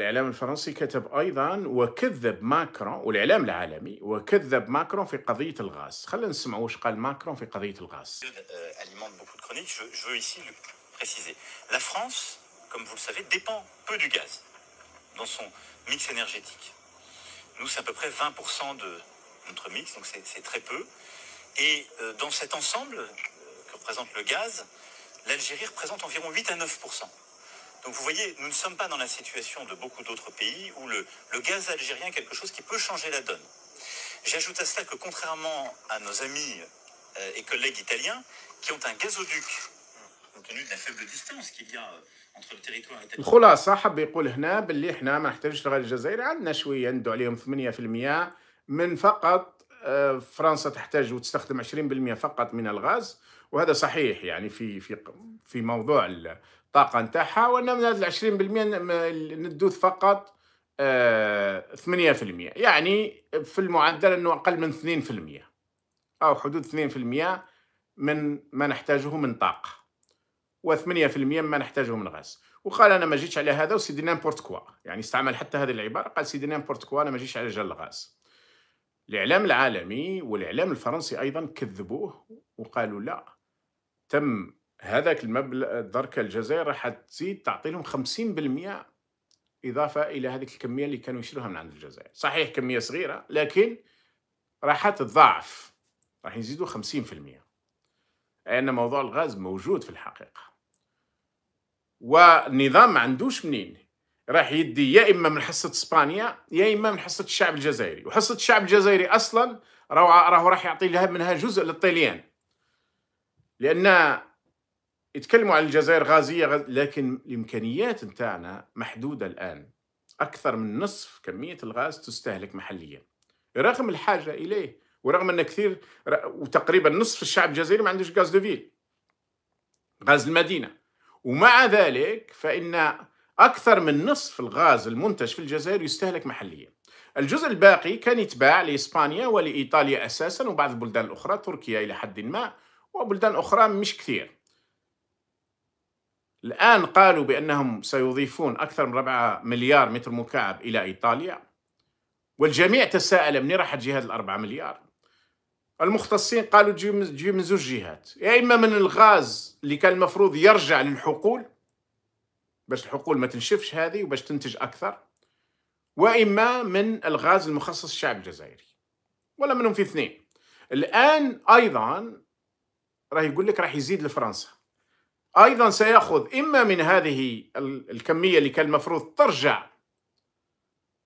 الإعلام الفرنسي كتب أيضا وكذب ماكرون والإعلام العالمي وكذب ماكرون في قضية الغاز خلينا نسمع قال ماكرون في euh, Je veux ici préciser. La France, comme vous le savez, dépend peu du gaz dans son mix énergétique. Nous, c'est à peu près 20% de notre mix, donc c'est très peu. Et euh, dans cet ensemble euh, que représente le gaz, l'Algérie représente environ 8 à 9%. Donc vous voyez, nous ne sommes pas dans la situation de beaucoup d'autres pays où le, le gaz algérien est quelque chose qui peut changer la donne. J'ajoute à cela que contrairement à nos amis euh, et collègues italiens, qui ont un gazoduc, euh, compte tenu de la faible distance qu'il y a euh, entre le territoire et الخلاصة حب يقول هنا باللي احنا ما نحتاجش لغاية الجزائر عندنا شوية ندو عليهم 8% من فقط فرنسا تحتاج وتستخدم 20% فقط من الغاز وهذا صحيح يعني في في في موضوع الطاقه نتاعها وان من هذا 20% ندوث فقط 8% آه، يعني في المعدل انه اقل من 2% او حدود 2% من ما نحتاجه من طاقه و8% ما نحتاجه من غاز وقال انا ما جيتش على هذا وسيدي نامبورت كوا يعني استعمل حتى هذه العباره قال سيدي نامبورت كوا انا ما جيتش على جال الغاز الاعلام العالمي والاعلام الفرنسي ايضا كذبوه وقالوا لا تم هذاك المبلغ درك الجزائر راح تزيد تعطي لهم 50% اضافه الى هذيك الكميه اللي كانوا يشروها من عند الجزائر صحيح كميه صغيره لكن راح تضاعف راح يزيدوا 50% لان موضوع الغاز موجود في الحقيقه والنظام ما عندوش منين راح يدي يا اما من حصه اسبانيا يا اما من حصه الشعب الجزائري وحصه الشعب الجزائري اصلا راهو راح يعطي لها منها جزء للطليان لان يتكلموا عن الجزائر غازيه لكن الامكانيات نتاعنا محدوده الان اكثر من نصف كميه الغاز تستهلك محليا رغم الحاجه اليه ورغم ان كثير وتقريبا نصف الشعب الجزائري ما عندوش غاز دوفيل غاز المدينه ومع ذلك فان اكثر من نصف الغاز المنتج في الجزائر يستهلك محليا الجزء الباقي كان يتباع لاسبانيا ولايطاليا اساسا وبعض البلدان الاخرى تركيا الى حد ما وبلدان اخرى مش كثير الآن قالوا بأنهم سيضيفون أكثر من 4 مليار متر مكعب إلى إيطاليا والجميع تساءل من راح تجي هذه الأربعة مليار المختصين قالوا تجي من زوج جهات يا إما من الغاز اللي كان المفروض يرجع للحقول باش الحقول ما تنشفش هذه وباش تنتج أكثر وإما من الغاز المخصص الشعب الجزائري ولا منهم في اثنين الآن أيضا راح يقول لك راح يزيد لفرنسا ايضا سياخذ اما من هذه الكميه اللي كان المفروض ترجع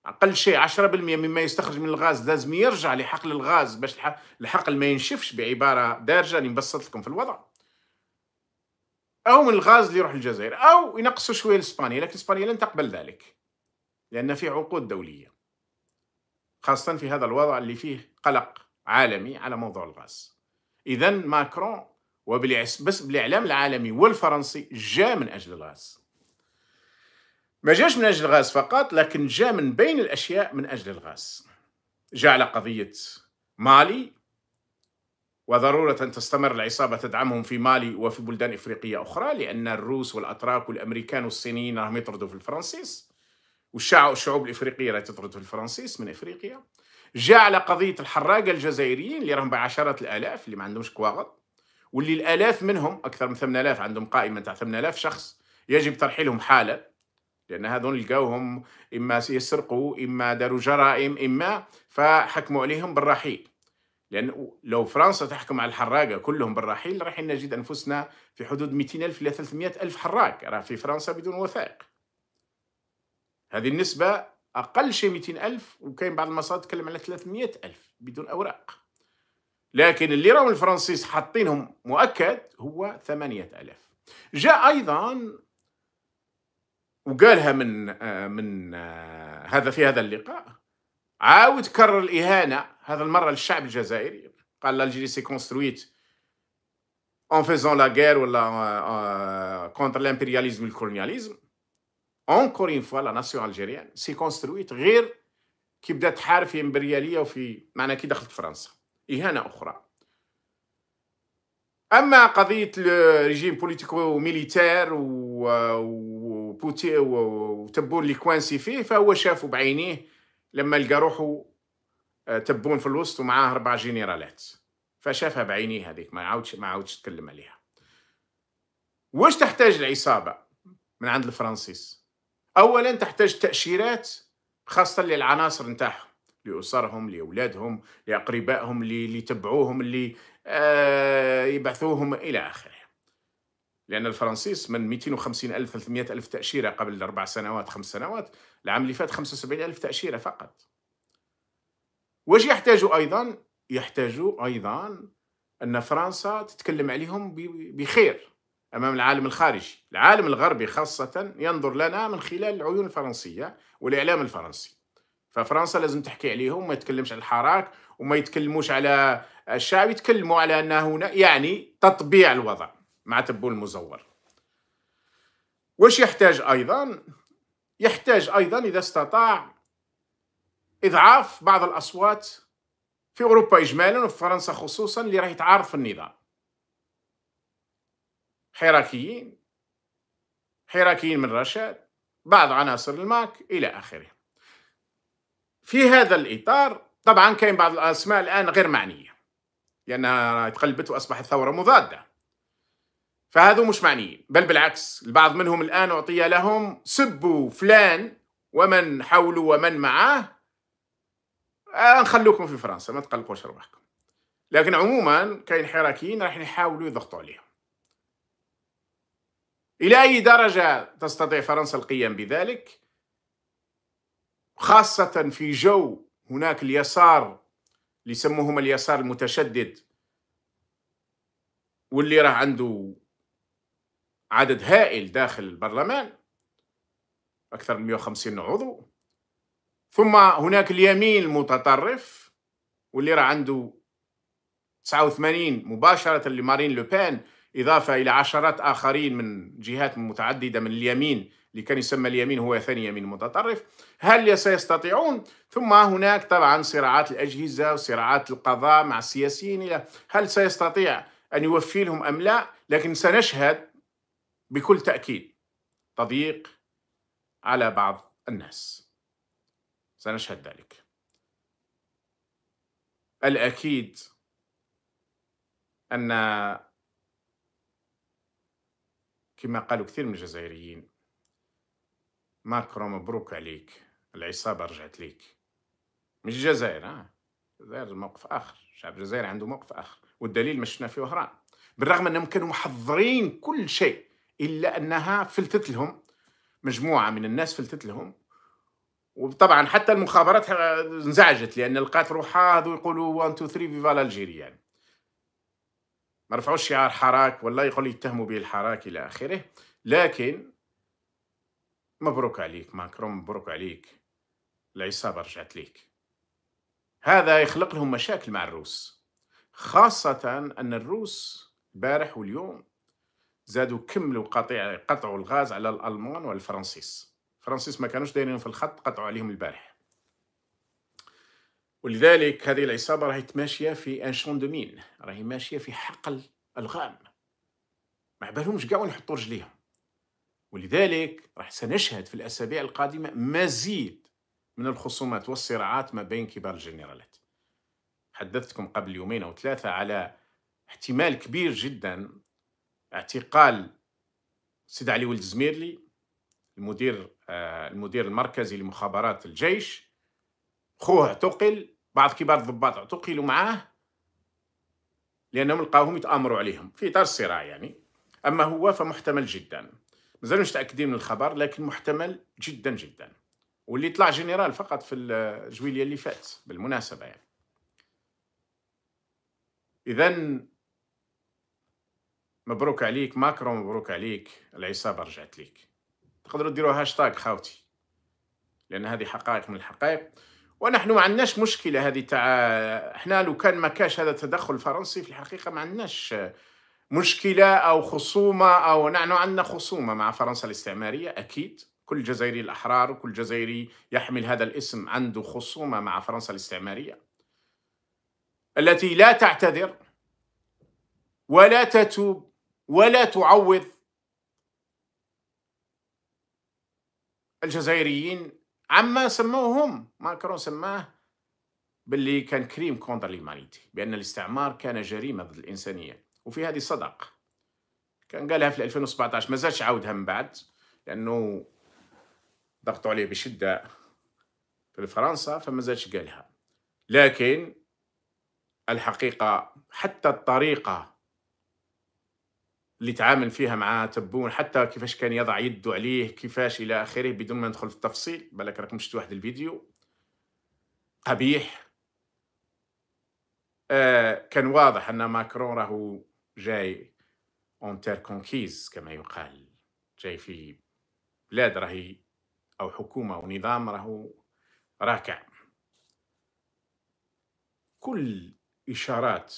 اقل شيء 10% مما يستخرج من الغاز لازم يرجع لحقل الغاز باش الحقل ما ينشفش بعباره دارجه اللي نبسط لكم في الوضع او من الغاز اللي يروح للجزائر او ينقصوا شويه لاسبانيا لكن اسبانيا لن تقبل ذلك لان في عقود دوليه خاصه في هذا الوضع اللي فيه قلق عالمي على موضوع الغاز اذا ماكرون وبس بالإعلام العالمي والفرنسي جاء من أجل الغاز ما جاش من أجل الغاز فقط لكن جاء من بين الأشياء من أجل الغاز جاء على قضية مالي وضرورة أن تستمر العصابة تدعمهم في مالي وفي بلدان إفريقية أخرى لأن الروس والأتراك والأمريكان والصينيين راهم يطردوا في الفرنسيس والشعوب الإفريقية راهي تطرد في الفرنسيس من إفريقيا جاء على قضية الحراقة الجزائريين اللي راهم بعشرات الآلاف اللي ما عندهمش كواغط واللي الالاف منهم اكثر من 8000 عندهم قائمه تاع 8000 شخص يجب ترحيلهم حالا لان هذول لقاوهم اما يسرقوا اما داروا جرائم اما فحكموا عليهم بالرحيل لان لو فرنسا تحكم على الحراقه كلهم بالرحيل راح نجد انفسنا في حدود 200000 الى 300000 حراق راه في فرنسا بدون وثائق هذه النسبه اقل شيء 200000 وكاين بعض المصادر تكلم على 300000 بدون اوراق لكن راهم الفرنسيس حاطينهم مؤكد هو ثمانية ألاف جاء أيضا وقالها من آه، من آه، هذا في هذا اللقاء عاود كرر الإهانة هذا المرة للشعب الجزائري قال لالجيري سي كونسترويت اون فيزون لا غير ولا كونتر آه، لامبرياليزم l'impérialisme et le colonialisme فوا لا fois la nation غير كي بدات تحارب في امبرياليه وفي معنى كي دخلت فرنسا إهانة أخرى أما قضية ريجيم بوليتيكو ميليتير وتبون اللي كوانسي فيه فهو شافه بعينيه لما لقى روحه آه، تبون في الوسط ومعاه أربع جنرالات فشافها بعينيه هذيك ما عاودش ما عاودش تكلم عليها واش تحتاج العصابة من عند الفرنسيس أولا تحتاج تأشيرات خاصة للعناصر نتاعهم لأسرهم لأولادهم لأقربائهم اللي يتبعوهم اللي آه يبعثوهم إلى آخره لأن الفرنسيس من 250 ألف 300 ألف تأشيرة قبل أربع سنوات خمس سنوات العام اللي فات 75 ألف تأشيرة فقط واش يحتاجوا أيضا يحتاجوا أيضا أن فرنسا تتكلم عليهم بخير أمام العالم الخارجي العالم الغربي خاصة ينظر لنا من خلال العيون الفرنسية والإعلام الفرنسي ففرنسا لازم تحكي عليهم ما يتكلمش على الحراك وما يتكلموش على الشعب يتكلموا على ان هنا يعني تطبيع الوضع مع تبول المزور واش يحتاج ايضا يحتاج ايضا اذا استطاع اضعاف بعض الاصوات في اوروبا اجمالا وفي فرنسا خصوصا اللي راه يتعارض في النظام حراكيين حراكيين من رشاد بعض عناصر الماك الى اخره في هذا الإطار طبعا كاين بعض الأسماء الآن غير معنية لأنها تقلبت وأصبحت ثورة مضادة فهذو مش معنيين بل بالعكس البعض منهم الآن أعطي لهم سبوا فلان ومن حوله ومن معاه آه نخلوكم في فرنسا ما تقلقوش رواحكم لكن عموما كاين حراكيين راح يحاولوا يضغطوا عليهم إلى أي درجة تستطيع فرنسا القيام بذلك خاصة في جو هناك اليسار اللي يسموهم اليسار المتشدد واللي راه عنده عدد هائل داخل البرلمان أكثر من 150 عضو ثم هناك اليمين المتطرف واللي راه عنده 89 مباشرة لمارين لوبان إضافة إلى عشرات آخرين من جهات متعددة من اليمين اللي كان يسمى اليمين هو ثاني يمين متطرف هل سيستطيعون ثم هناك طبعا صراعات الأجهزة وصراعات القضاء مع السياسيين هل سيستطيع أن يوفي لهم أم لا لكن سنشهد بكل تأكيد تضييق على بعض الناس سنشهد ذلك الأكيد أن كما قالوا كثير من الجزائريين ماكرو مبروك عليك العصابة رجعت ليك مش الجزائر ها آه، الجزائر موقف آخر الشعب الجزائري عنده موقف آخر والدليل ما شفنا في وهران بالرغم أنهم كانوا محضرين كل شيء إلا أنها فلتت لهم مجموعة من الناس فلتت لهم وطبعا حتى المخابرات انزعجت لأن لقات روحها يقولوا 1 2 3 فيفا الجيري يعني ما رفعوش شعار حراك والله يقول يتهموا به الحراك الى اخره لكن مبروك عليك ماكرون مبروك عليك العصابه رجعت ليك هذا يخلق لهم مشاكل مع الروس خاصه ان الروس البارح واليوم زادوا كملوا قطع قطعوا الغاز على الالمان والفرنسيس فرنسيس ما كانوش دايرين في الخط قطعوا عليهم البارح ولذلك هذه العصابه راهي تماشية في ان شون دو مين راهي ماشيه في حقل الغام ما بالهمش كاع وين يحطوا رجليهم ولذلك راح سنشهد في الاسابيع القادمه مزيد من الخصومات والصراعات ما بين كبار الجنرالات حدثتكم قبل يومين او ثلاثه على احتمال كبير جدا اعتقال سيد علي ولد الزميرلي المدير آه، المدير المركزي لمخابرات الجيش خوه اعتقل بعض كبار الضباط اعتقلوا معاه لانهم لقاوهم يتامروا عليهم في اطار الصراع يعني اما هو فمحتمل جدا مازال مش متاكدين من الخبر لكن محتمل جدا جدا واللي طلع جنرال فقط في الجويليه اللي فات بالمناسبه يعني اذا مبروك عليك ماكرون مبروك عليك العصابه رجعت ليك تقدروا ديروا هاشتاغ خاوتي لان هذه حقائق من الحقائق ونحن ما عندناش مشكله هذه تاع احنا لو كان ما كاش هذا التدخل الفرنسي في الحقيقه ما عندناش مشكله او خصومه او نحن عندنا خصومه مع فرنسا الاستعماريه اكيد كل جزائري الاحرار وكل جزائري يحمل هذا الاسم عنده خصومه مع فرنسا الاستعماريه التي لا تعتذر ولا تتوب ولا تعوض الجزائريين عما سموه هم ماكرون سماه باللي كان كريم كونتر ليمانيتي بأن الاستعمار كان جريمة ضد الإنسانية وفي هذه صدق كان قالها في 2017 ما زالش عاودها من بعد لأنه ضغطوا عليه بشدة في فرنسا فما زالش قالها لكن الحقيقة حتى الطريقة اللي تعامل فيها مع تبون حتى كيفاش كان يضع يده عليه كيفاش الى اخره بدون ما ندخل في التفصيل بالك راكم شفتوا واحد الفيديو قبيح آه كان واضح ان ماكرون راهو جاي اون تير كونكيز كما يقال جاي في بلاد راهي او حكومه او نظام راهو راكع كل اشارات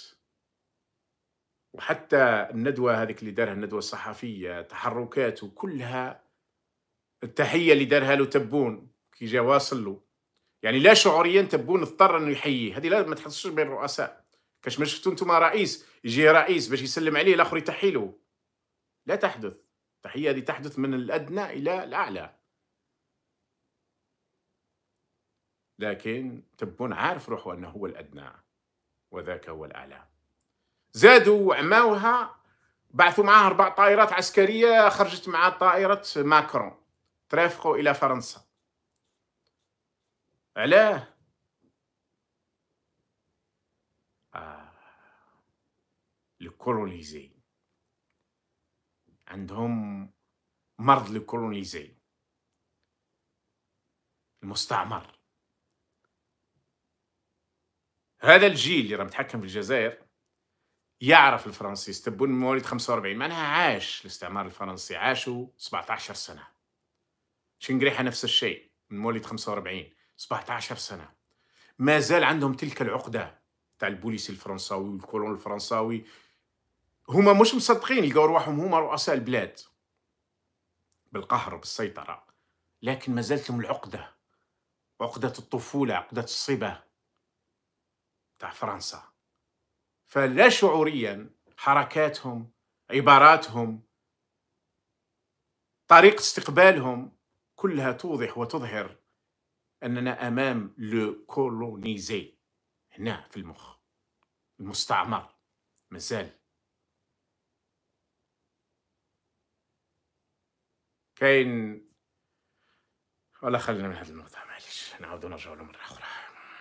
وحتى الندوه هذيك اللي دارها الندوه الصحفيه تحركاته كلها التحيه اللي دارها له تبون كي جا واصل له يعني لا شعوريا تبون اضطر انه يحييه هذه لا ما تحصلش بين الرؤساء كاش ما شفتوا انتم رئيس يجي رئيس باش يسلم عليه الاخر يتحي له لا تحدث التحيه هذه تحدث من الادنى الى الاعلى لكن تبون عارف روحه انه هو الادنى وذاك هو الاعلى زادوا وعماوها بعثوا معها أربع طائرات عسكرية خرجت مع طائرة ماكرون ترافقوا إلى فرنسا علاه الكولونيزي آه. عندهم مرض الكولونيزي المستعمر هذا الجيل اللي راه متحكم في الجزائر يعرف الفرنسي ستبون مواليد 45 معناها عاش الاستعمار الفرنسي عاشوا 17 سنة شنقريحة نفس الشيء من مواليد 45 17 سنة ما زال عندهم تلك العقدة تاع البوليسي الفرنساوي والكولون الفرنساوي هما مش مصدقين لقوا رواحهم هما رؤساء البلاد بالقهر بالسيطرة لكن ما زالت لهم العقدة عقدة الطفولة عقدة الصبا تاع فرنسا فلا شعوريا حركاتهم عباراتهم طريقة استقبالهم كلها توضح وتظهر أننا أمام لو كولونيزي هنا في المخ المستعمر مازال كاين ولا خلينا من هذا الموضوع معليش نعاودو نرجعو مرة أخرى